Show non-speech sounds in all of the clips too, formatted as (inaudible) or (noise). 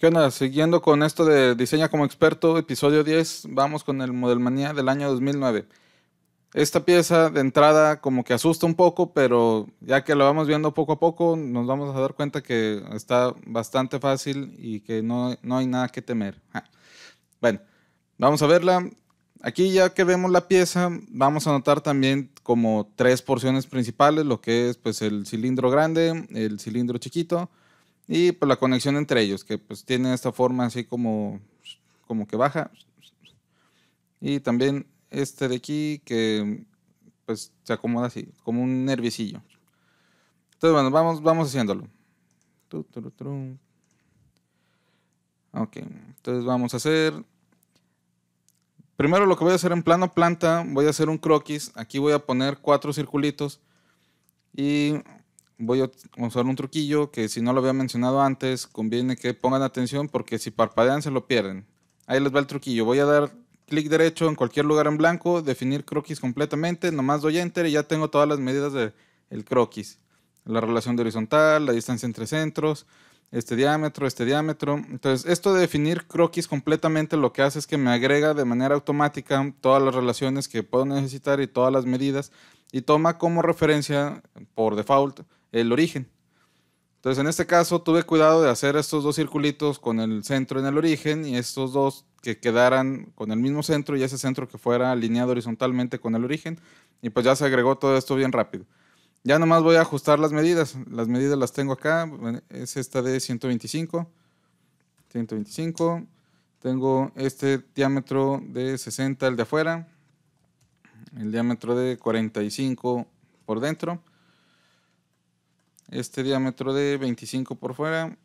¿Qué onda? Siguiendo con esto de Diseña como experto, episodio 10, vamos con el Modelmanía del año 2009. Esta pieza de entrada como que asusta un poco, pero ya que la vamos viendo poco a poco, nos vamos a dar cuenta que está bastante fácil y que no, no hay nada que temer. Ah. Bueno, vamos a verla. Aquí ya que vemos la pieza, vamos a notar también como tres porciones principales, lo que es pues el cilindro grande, el cilindro chiquito, y pues la conexión entre ellos, que pues tiene esta forma así como, como que baja. Y también este de aquí que pues se acomoda así, como un nervicillo. Entonces, bueno, vamos, vamos haciéndolo. Ok, entonces vamos a hacer... Primero lo que voy a hacer en plano planta, voy a hacer un croquis. Aquí voy a poner cuatro circulitos y voy a usar un truquillo que si no lo había mencionado antes, conviene que pongan atención porque si parpadean se lo pierden. Ahí les va el truquillo. Voy a dar clic derecho en cualquier lugar en blanco, definir croquis completamente, nomás doy enter y ya tengo todas las medidas del croquis. La relación de horizontal, la distancia entre centros, este diámetro, este diámetro. Entonces, esto de definir croquis completamente lo que hace es que me agrega de manera automática todas las relaciones que puedo necesitar y todas las medidas y toma como referencia por default el origen. Entonces, en este caso, tuve cuidado de hacer estos dos circulitos con el centro en el origen y estos dos que quedaran con el mismo centro y ese centro que fuera alineado horizontalmente con el origen. Y pues ya se agregó todo esto bien rápido. Ya nomás voy a ajustar las medidas. Las medidas las tengo acá. Es esta de 125. 125. Tengo este diámetro de 60, el de afuera. El diámetro de 45 por dentro este diámetro de 25 por fuera,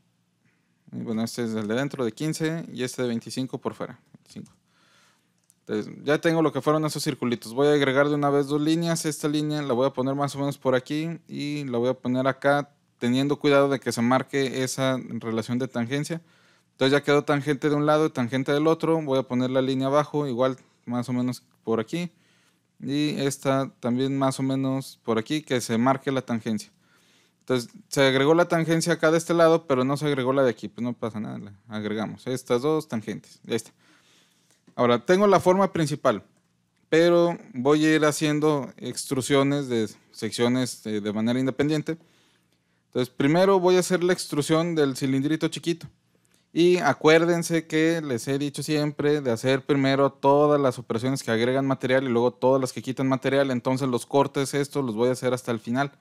bueno, este es el de dentro de 15 y este de 25 por fuera. Entonces, ya tengo lo que fueron esos circulitos. Voy a agregar de una vez dos líneas. Esta línea la voy a poner más o menos por aquí y la voy a poner acá teniendo cuidado de que se marque esa relación de tangencia. Entonces ya quedó tangente de un lado y tangente del otro. Voy a poner la línea abajo, igual más o menos por aquí. Y esta también más o menos por aquí, que se marque la tangencia. Entonces, se agregó la tangencia acá de este lado, pero no se agregó la de aquí. Pues no pasa nada, agregamos. Estas dos tangentes. Ya Ahora, tengo la forma principal, pero voy a ir haciendo extrusiones de secciones eh, de manera independiente. Entonces, primero voy a hacer la extrusión del cilindrito chiquito. Y acuérdense que les he dicho siempre de hacer primero todas las operaciones que agregan material y luego todas las que quitan material. Entonces los cortes estos los voy a hacer hasta el final.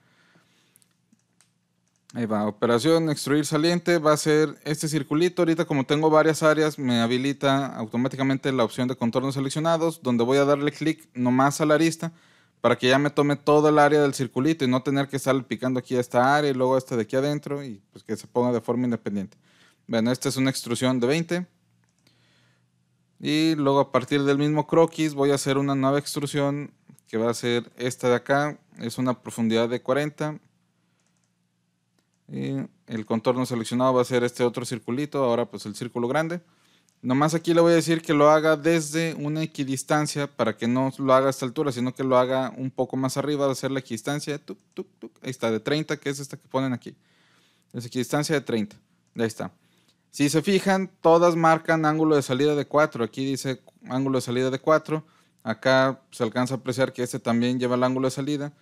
Ahí va, operación extruir saliente va a ser este circulito. Ahorita como tengo varias áreas, me habilita automáticamente la opción de contornos seleccionados, donde voy a darle clic nomás a la arista para que ya me tome toda el área del circulito y no tener que estar picando aquí esta área y luego esta de aquí adentro y pues que se ponga de forma independiente. Bueno, esta es una extrusión de 20. Y luego a partir del mismo croquis voy a hacer una nueva extrusión que va a ser esta de acá. Es una profundidad de 40 el contorno seleccionado va a ser este otro circulito, ahora pues el círculo grande. Nomás aquí le voy a decir que lo haga desde una equidistancia para que no lo haga a esta altura, sino que lo haga un poco más arriba, va a la equidistancia, ahí está, de 30, que es esta que ponen aquí. Es equidistancia de 30, ahí está. Si se fijan, todas marcan ángulo de salida de 4, aquí dice ángulo de salida de 4, acá se alcanza a apreciar que este también lleva el ángulo de salida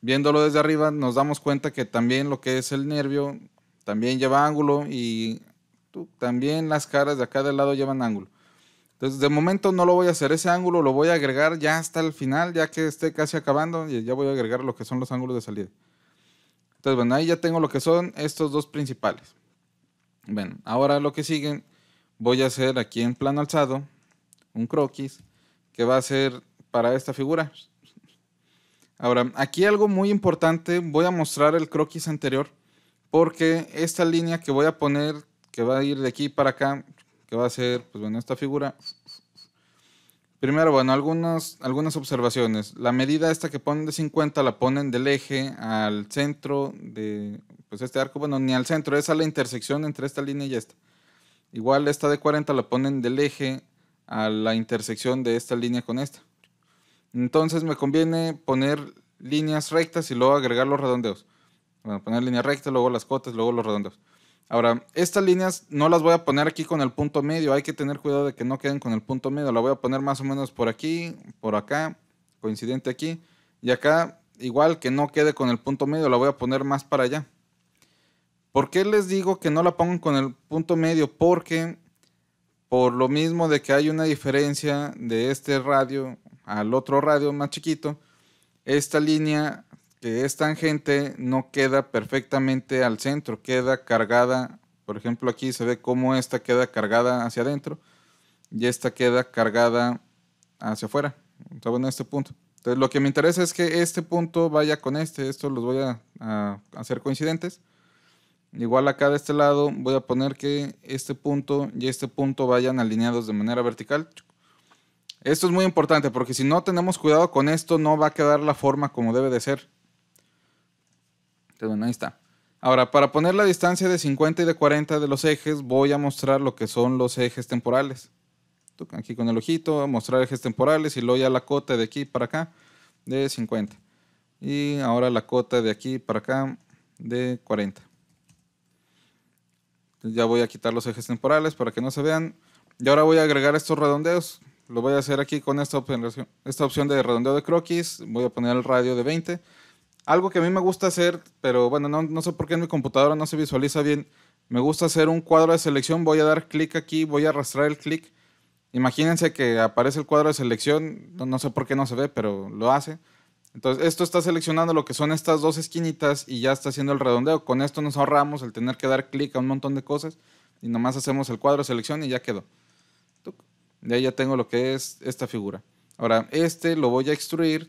viéndolo desde arriba, nos damos cuenta que también lo que es el nervio también lleva ángulo y también las caras de acá del lado llevan ángulo. Entonces, de momento no lo voy a hacer. Ese ángulo lo voy a agregar ya hasta el final, ya que esté casi acabando. Y ya voy a agregar lo que son los ángulos de salida. Entonces, bueno, ahí ya tengo lo que son estos dos principales. Bueno, ahora lo que siguen, voy a hacer aquí en plano alzado un croquis que va a ser para esta figura. Ahora, aquí algo muy importante, voy a mostrar el croquis anterior, porque esta línea que voy a poner, que va a ir de aquí para acá, que va a ser, pues bueno, esta figura. Primero, bueno, algunas, algunas observaciones. La medida esta que ponen de 50 la ponen del eje al centro de, pues este arco, bueno, ni al centro, es a la intersección entre esta línea y esta. Igual esta de 40 la ponen del eje a la intersección de esta línea con esta. Entonces me conviene poner líneas rectas y luego agregar los redondeos. poner líneas rectas, luego las cotas, luego los redondeos. Ahora, estas líneas no las voy a poner aquí con el punto medio, hay que tener cuidado de que no queden con el punto medio, la voy a poner más o menos por aquí, por acá, coincidente aquí, y acá igual que no quede con el punto medio, la voy a poner más para allá. ¿Por qué les digo que no la pongan con el punto medio? Porque por lo mismo de que hay una diferencia de este radio al otro radio más chiquito, esta línea que es tangente no queda perfectamente al centro, queda cargada, por ejemplo aquí se ve cómo esta queda cargada hacia adentro y esta queda cargada hacia afuera, está este punto. Entonces lo que me interesa es que este punto vaya con este, esto los voy a hacer coincidentes Igual acá de este lado voy a poner que este punto y este punto vayan alineados de manera vertical. Esto es muy importante porque si no tenemos cuidado con esto no va a quedar la forma como debe de ser. Entonces, bueno, ahí está. Ahora, para poner la distancia de 50 y de 40 de los ejes, voy a mostrar lo que son los ejes temporales. Aquí con el ojito, mostrar ejes temporales y luego ya la cota de aquí para acá de 50. Y ahora la cota de aquí para acá de 40. Ya voy a quitar los ejes temporales para que no se vean. Y ahora voy a agregar estos redondeos. Lo voy a hacer aquí con esta opción, de redondeo de croquis. Voy a poner el radio de 20. Algo que a mí me gusta hacer, pero bueno, no, sé por qué en mi computadora no se visualiza bien. Me gusta hacer un cuadro de selección. Voy a dar clic aquí, voy a arrastrar el clic. Imagínense que aparece el cuadro de selección. no sé por qué no se ve, pero lo hace. Entonces, esto está seleccionando lo que son estas dos esquinitas y ya está haciendo el redondeo. Con esto nos ahorramos el tener que dar clic a un montón de cosas y nomás hacemos el cuadro de selección y ya quedó. ahí ya tengo lo que es esta figura. Ahora, este lo voy a extruir.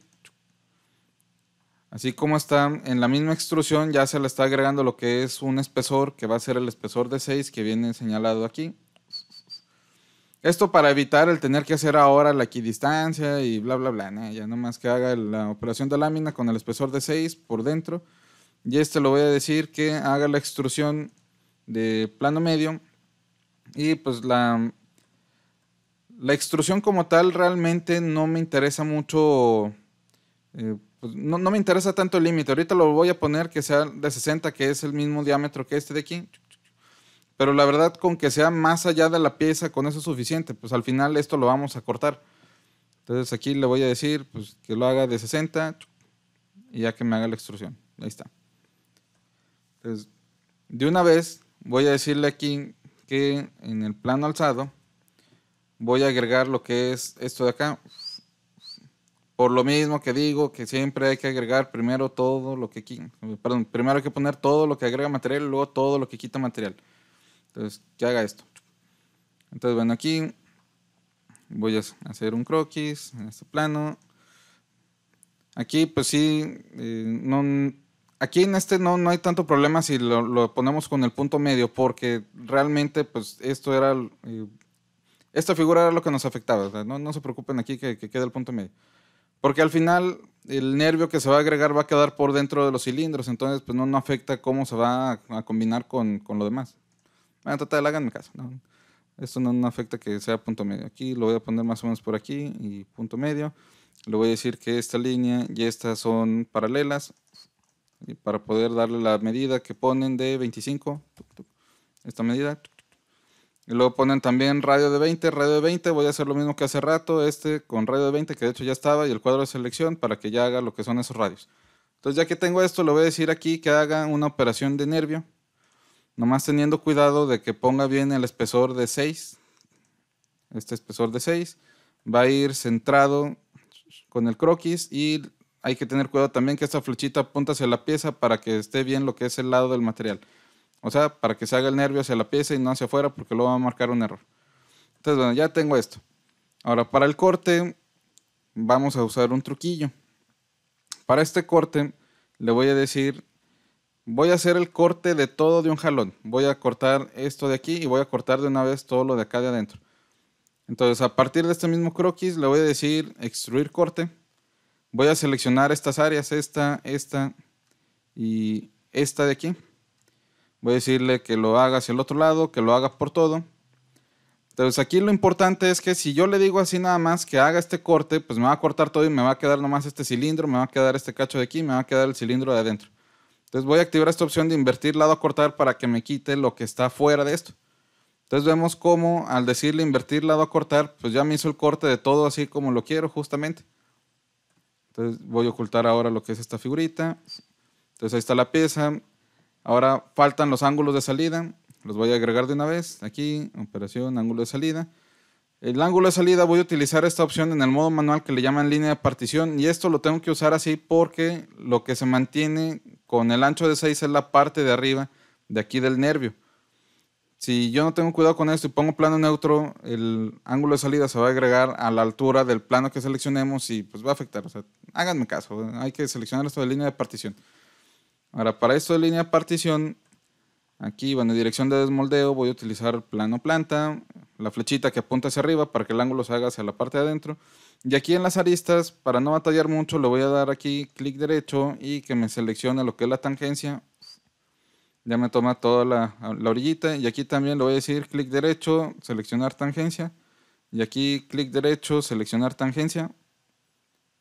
Así como está, en la misma extrusión ya se le está agregando lo que es un espesor, que va a ser el espesor de 6 que viene señalado aquí. Esto para evitar el tener que hacer ahora la equidistancia y bla, bla, bla. ¿no? Ya nomás que haga la operación de lámina con el espesor de 6 por dentro. Y este lo voy a decir que haga la extrusión de plano medio. Y pues la, la extrusión como tal realmente no me interesa mucho. Eh, pues, no, no, me interesa tanto el límite. Ahorita lo voy a poner que sea de 60, que es el mismo diámetro que este de aquí. Pero la verdad, con que sea más allá de la pieza, con eso es suficiente. Pues al final esto lo vamos a cortar. Entonces aquí le voy a decir pues, que lo haga de 60 y ya que me haga la extrusión. Ahí está. Entonces, de una vez voy a decirle aquí que en el plano alzado voy a agregar lo que es esto de acá. Por lo mismo que digo que siempre hay que agregar primero todo lo que perdón, primero que poner todo lo que agrega material luego todo lo que quita material. Entonces, que haga esto. Entonces, bueno, aquí voy a hacer un croquis en este plano. Aquí, pues sí, eh, no, aquí en este no, no hay tanto problema si lo, ponemos con el punto medio, porque realmente, pues esto era, eh, esta figura era lo que nos afectaba. no, se preocupen aquí que, que quede el punto medio. Porque al final el nervio que se va a agregar va a quedar por dentro de los cilindros, entonces pues no, no afecta cómo se va a, combinar con lo demás. Bueno, total, háganme caso. esto no, no, afecta que sea punto medio. Aquí lo voy a poner más o menos por aquí y punto medio. Le voy a decir que esta línea y estas son paralelas para poder darle la medida que ponen de 25. Esta medida. Y luego ponen también radio de 20, radio de 20. Voy a hacer lo mismo que hace rato, este con radio de 20, que de hecho ya estaba, y el cuadro de selección para que ya haga lo que son esos radios. Entonces ya que tengo esto, le voy a decir aquí que haga una operación de nervio. Nomás teniendo cuidado de que ponga bien el espesor de 6. Este espesor de 6 va a ir centrado con el croquis y hay que tener cuidado también que esta flechita apunte hacia la pieza para que esté bien lo que es el lado del material. O sea, para que se haga el nervio hacia la pieza y no hacia afuera porque luego va a marcar un error. Entonces, bueno, ya tengo esto. Ahora, para el corte vamos a usar un truquillo. Para este corte le voy a decir voy a hacer el corte de todo de un jalón. Voy a cortar esto de aquí y voy a cortar de una vez todo lo de acá de adentro. Entonces, a partir de este mismo croquis, le voy a decir extruir corte. Voy a seleccionar estas áreas, esta, esta y esta de aquí. Voy a decirle que lo haga hacia el otro lado, que lo haga por todo. Entonces aquí lo importante es que si yo le digo así nada más que haga este corte, pues me va a cortar todo y me va a quedar nomás este cilindro, me va a quedar este cacho de aquí, me va a quedar el cilindro de adentro. Entonces voy a activar esta opción de invertir lado a cortar para que me quite lo que está fuera de esto. Entonces vemos cómo al decirle invertir lado a cortar, pues ya me hizo el corte de todo así como lo quiero justamente. Entonces voy a ocultar ahora lo que es esta figurita. Entonces ahí está la pieza. Ahora faltan los ángulos de salida. Los voy a agregar de una vez. Aquí, operación, ángulo de salida. El ángulo de salida voy a utilizar esta opción en el modo manual que le llaman línea de partición y esto lo tengo que usar así porque lo que se mantiene con el ancho de 6 es la parte de arriba de aquí del nervio. Si yo no tengo cuidado con esto y pongo plano neutro, el ángulo de salida se va a agregar a la altura del plano que seleccionemos y pues va a afectar. O háganme caso, hay que seleccionar esto de línea de partición. Ahora, para esto de línea de partición, Aquí, bueno, en dirección de desmoldeo voy a utilizar plano planta, la flechita que apunta hacia arriba para que el ángulo se haga hacia la parte de adentro. Y aquí en las aristas, para no batallar mucho, le voy a dar aquí clic derecho y que me seleccione lo que es la tangencia. Ya me toma toda la, la orillita. Y aquí también le voy a decir clic derecho, seleccionar tangencia. Y aquí clic derecho, seleccionar tangencia.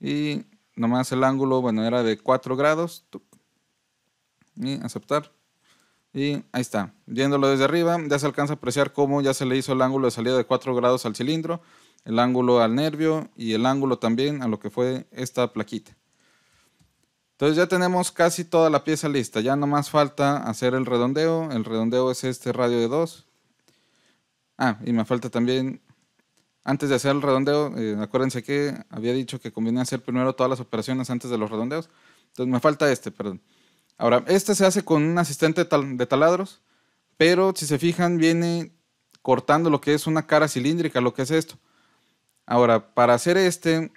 Y nomás el ángulo, bueno, era de 4 grados. Y aceptar. Y ahí está, viéndolo desde arriba, ya se alcanza a apreciar cómo ya se le hizo el ángulo de salida de 4 grados al cilindro, el ángulo al nervio y el ángulo también a lo que fue esta plaquita. Entonces ya tenemos casi toda la pieza lista, ya nomás falta hacer el redondeo, el redondeo es este radio de 2. Ah, y me falta también, antes de hacer el redondeo, eh, acuérdense que había dicho que conviene hacer primero todas las operaciones antes de los redondeos, entonces me falta este, perdón. Ahora, este se hace con un asistente de taladros, pero si se fijan, viene cortando lo que es una cara cilíndrica, lo que es esto. Ahora, para hacer este,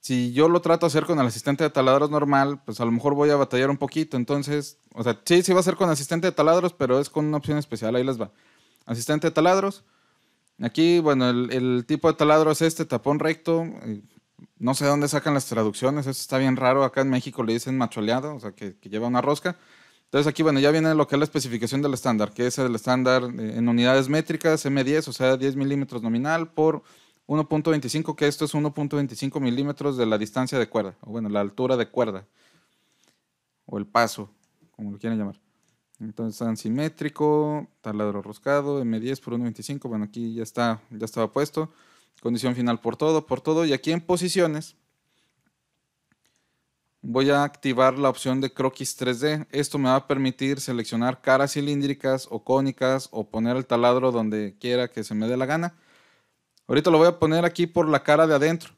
si yo lo trato de hacer con el asistente de taladros normal, pues a lo mejor voy a batallar un poquito. Entonces, o sea, sí, sí va a ser con asistente de taladros, pero es con una opción especial, ahí les va. Asistente de taladros. Aquí, bueno, el, el tipo de taladro es este, tapón recto, eh, no sé dónde sacan las traducciones, eso está bien raro. Acá en México le dicen macholeado, o sea, que, lleva una rosca. Entonces aquí, bueno, ya viene lo que es la especificación del estándar, que es el estándar eh, en unidades métricas M10, o sea, 10 milímetros nominal por 1.25, que esto es 1.25 milímetros de la distancia de cuerda, o bueno, la altura de cuerda, o el paso, como lo quieran llamar. Entonces, simétrico, taladro roscado, M10 por 1.25, bueno, aquí ya está, ya estaba puesto condición final por todo, por todo. Y aquí en posiciones voy a activar la opción de croquis 3D. Esto me va a permitir seleccionar caras cilíndricas o cónicas o poner el taladro donde quiera que se me dé la gana. Ahorita lo voy a poner aquí por la cara de adentro.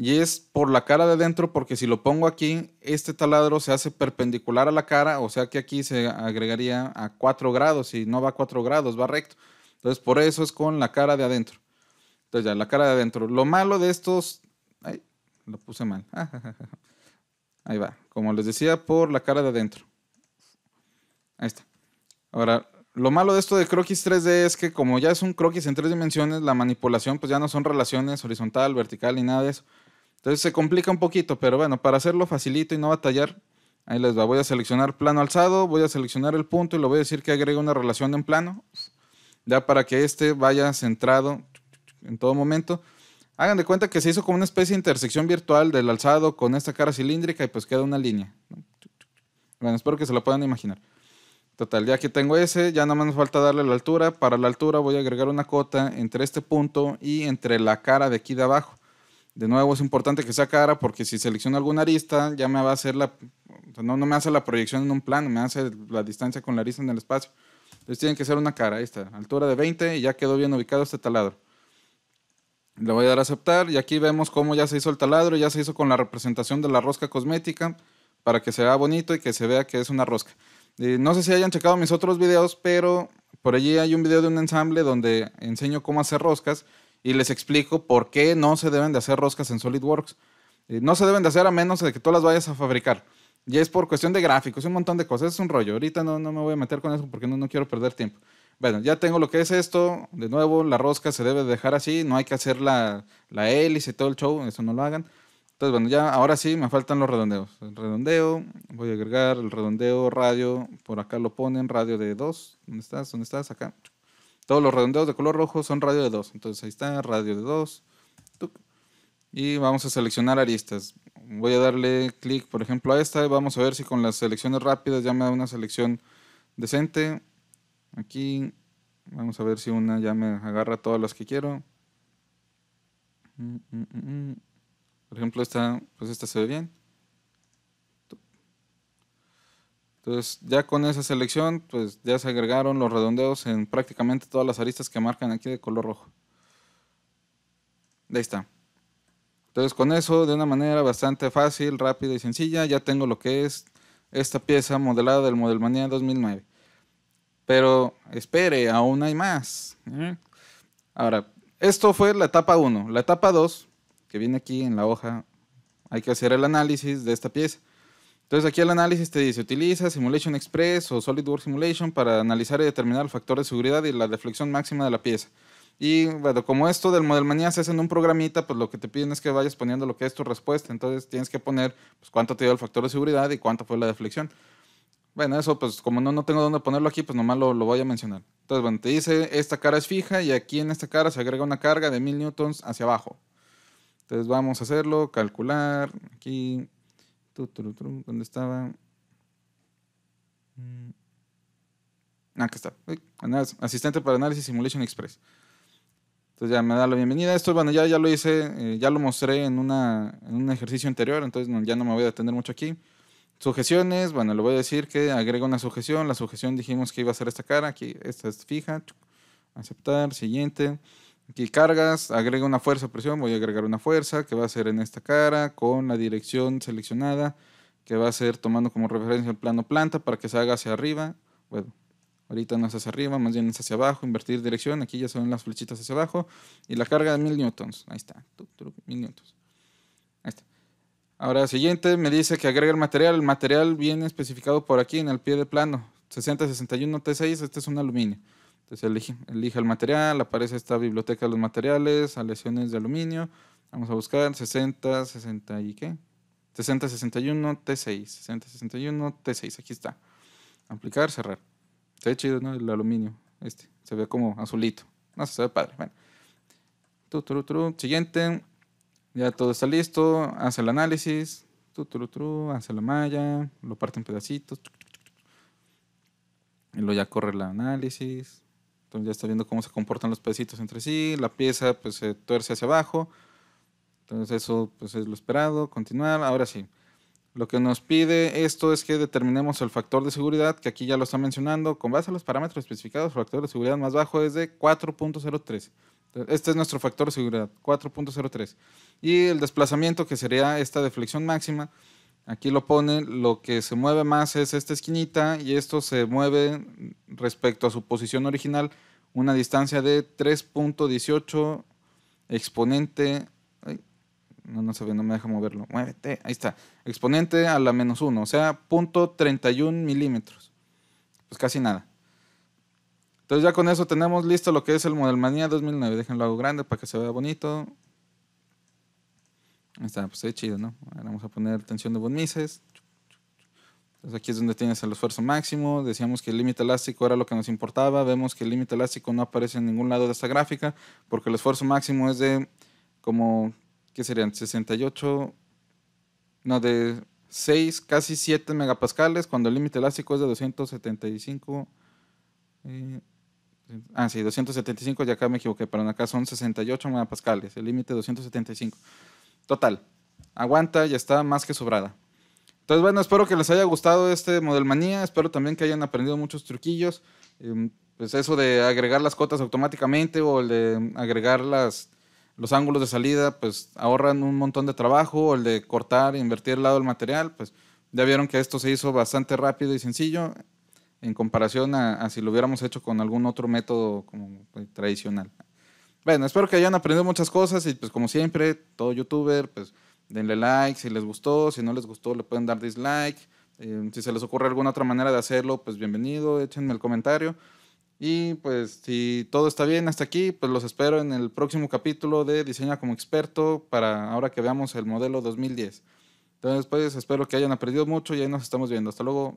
Y es por la cara de adentro porque si lo pongo aquí, este taladro se hace perpendicular a la cara, o sea que aquí se agregaría a 4 grados y no va a 4 grados, va recto. Entonces por eso es con la cara de adentro. Entonces ya la cara de adentro. Lo malo de estos... Ay, lo puse mal. (laughs) Ahí va. Como les decía, por la cara de adentro. Ahí está. Ahora, lo malo de esto de croquis 3D es que como ya es un croquis en tres dimensiones, la manipulación pues ya no son relaciones horizontal, vertical ni nada de eso. Entonces se complica un poquito, pero bueno, para hacerlo facilito y no batallar, ahí les va. Voy a seleccionar plano alzado, voy a seleccionar el punto y le voy a decir que agregue una relación en plano, ya para que este vaya centrado en todo momento. Hagan de cuenta que se hizo como una especie de intersección virtual del alzado con esta cara cilíndrica y pues queda una línea. Bueno, espero que se lo puedan imaginar. Total, ya que tengo ese, ya nada más nos falta darle la altura. Para la altura voy a agregar una cota entre este punto y entre la cara de aquí de abajo. De nuevo, es importante que sea cara porque si selecciono alguna arista, ya me va a hacer la... No, no me hace la proyección en un plano, me hace la distancia con la arista en el espacio. Entonces tiene que ser una cara, ahí está, altura de 20 y ya quedó bien ubicado este taladro. Le voy a dar a aceptar y aquí vemos cómo ya se hizo el taladro, ya se hizo con la representación de la rosca cosmética para que se vea bonito y que se vea que es una rosca. no sé si hayan checado mis otros videos, pero por allí hay un video de un ensamble donde enseño cómo hacer roscas y les explico por qué no se deben de hacer roscas en SolidWorks. no se deben de hacer a menos de que tú las vayas a fabricar. Y es por cuestión de gráficos, un montón de cosas, es un rollo. Ahorita no, no me voy a meter con eso porque no, no quiero perder tiempo. Bueno, ya tengo lo que es esto. De nuevo, la rosca se debe dejar así. No hay que hacer la, hélice y todo el show. Eso no lo hagan. Entonces, bueno, ya ahora sí me faltan los redondeos. El redondeo, voy a agregar el redondeo radio. Por acá lo ponen, radio de 2. ¿Dónde estás? ¿Dónde estás? Acá. Todos los redondeos de color rojo son radio de 2. Entonces ahí está, radio de 2. Y vamos a seleccionar aristas. Voy a darle clic, por ejemplo, a esta. vamos a ver si con las selecciones rápidas ya me da una selección decente. Aquí vamos a ver si una ya me agarra todas las que quiero. Mm, mm, mm, Por ejemplo, esta, pues esta se ve bien. Entonces, ya con esa selección, pues ya se agregaron los redondeos en prácticamente todas las aristas que marcan aquí de color rojo. Ahí está. Entonces, con eso, de una manera bastante fácil, rápida y sencilla, ya tengo lo que es esta pieza modelada del Model 2009. Pero espere, aún hay más. ¿eh? Ahora, esto fue la etapa 1. La etapa 2, que viene aquí en la hoja, hay que hacer el análisis de esta pieza. Entonces aquí el análisis te dice, utiliza Simulation Express o SolidWorks Simulation para analizar y determinar el factor de seguridad y la deflexión máxima de la pieza. Y bueno, como esto del Manía se hace en un programita, pues lo que te piden es que vayas poniendo lo que es tu respuesta. Entonces tienes que poner pues, cuánto te dio el factor de seguridad y cuánto fue la deflexión. Bueno, eso pues como no, no tengo dónde ponerlo aquí, pues nomás lo, lo voy a mencionar. Entonces, bueno, te dice, esta cara es fija y aquí en esta cara se agrega una carga de 1000 newtons hacia abajo. Entonces vamos a hacerlo, calcular, aquí, ¿dónde estaba? Mm, aquí está, asistente para análisis Simulation Express. Entonces ya me da la bienvenida. Esto, bueno, ya, ya lo hice, eh, ya lo mostré en, una, en un ejercicio anterior, entonces ya no me voy a detener mucho aquí. Sujeciones, bueno, le voy a decir que agrega una sujeción. La sujeción dijimos que iba a ser esta cara, aquí esta es fija. Aceptar, siguiente. Aquí cargas, agrega una fuerza presión, voy a agregar una fuerza que va a ser en esta cara con la dirección seleccionada que va a ser tomando como referencia el plano planta para que se haga hacia arriba. Bueno, ahorita no es hacia arriba, más bien es hacia abajo, invertir dirección. Aquí ya son las flechitas hacia abajo. Y la carga de mil newtons. Ahí está, mil newtons. Ahora, siguiente, me dice que agrega el material. El material viene especificado por aquí en el pie de plano. 6061 T6, este es un aluminio. Entonces elige, el material, aparece esta biblioteca de los materiales, aleaciones de aluminio. Vamos a buscar 60, 60 y qué? 6061 T6, 6061 T6, aquí está. Aplicar, cerrar. Se ve chido, ¿no? El aluminio, este. Se ve como azulito. No, se ve padre. Bueno. Siguiente, ya todo está listo, hace el análisis, hace la malla, lo parte en pedacitos. Y luego ya corre el análisis. Entonces ya está viendo cómo se comportan los pedacitos entre sí. La pieza pues se tuerce hacia abajo. Entonces eso pues es lo esperado. Continuar. Ahora sí. Lo que nos pide esto es que determinemos el factor de seguridad, que aquí ya lo está mencionando, con base a los parámetros especificados, el factor de seguridad más bajo es de 4.03. Este es nuestro factor de seguridad, 4.03. Y el desplazamiento, que sería esta deflexión máxima, aquí lo pone, lo que se mueve más es esta esquinita y esto se mueve respecto a su posición original una distancia de 3.18 exponente. no, no se no me deja moverlo. Muévete, ahí está. Exponente a la menos 1, o sea, 0.31 milímetros. Pues casi nada. Entonces ya con eso tenemos listo lo que es el Model Manía 2009. Déjenlo hago grande para que se vea bonito. Ahí está, pues es chido, ¿no? Ahora vamos a poner tensión de von Entonces aquí es donde tienes el esfuerzo máximo. Decíamos que el límite elástico era lo que nos importaba. Vemos que el límite elástico no aparece en ningún lado de esta gráfica porque el esfuerzo máximo es de como, ¿qué serían? 68, no, de 6, casi 7 megapascales cuando el límite elástico es de 275. Ah, sí, 275, ya acá me equivoqué, pero acá son 68 megapascales, el límite 275. Total, aguanta, ya está más que sobrada. Entonces, bueno, espero que les haya gustado este Model Manía, espero también que hayan aprendido muchos truquillos. Em, pues eso de agregar las cotas automáticamente o el de agregar las, los ángulos de salida, pues ahorran un montón de trabajo, o el de cortar e invertir el lado del material, pues ya vieron que esto se hizo bastante rápido y sencillo en comparación a, si lo hubiéramos hecho con algún otro método como eh, tradicional. Bueno, espero que hayan aprendido muchas cosas y pues como siempre, todo youtuber, pues denle like si les gustó, si no les gustó le pueden dar dislike, eh, si se les ocurre alguna otra manera de hacerlo, pues bienvenido, échenme el comentario. Y pues si todo está bien hasta aquí, pues los espero en el próximo capítulo de Diseña como experto para ahora que veamos el modelo 2010. Entonces pues espero que hayan aprendido mucho y ahí nos estamos viendo. Hasta luego.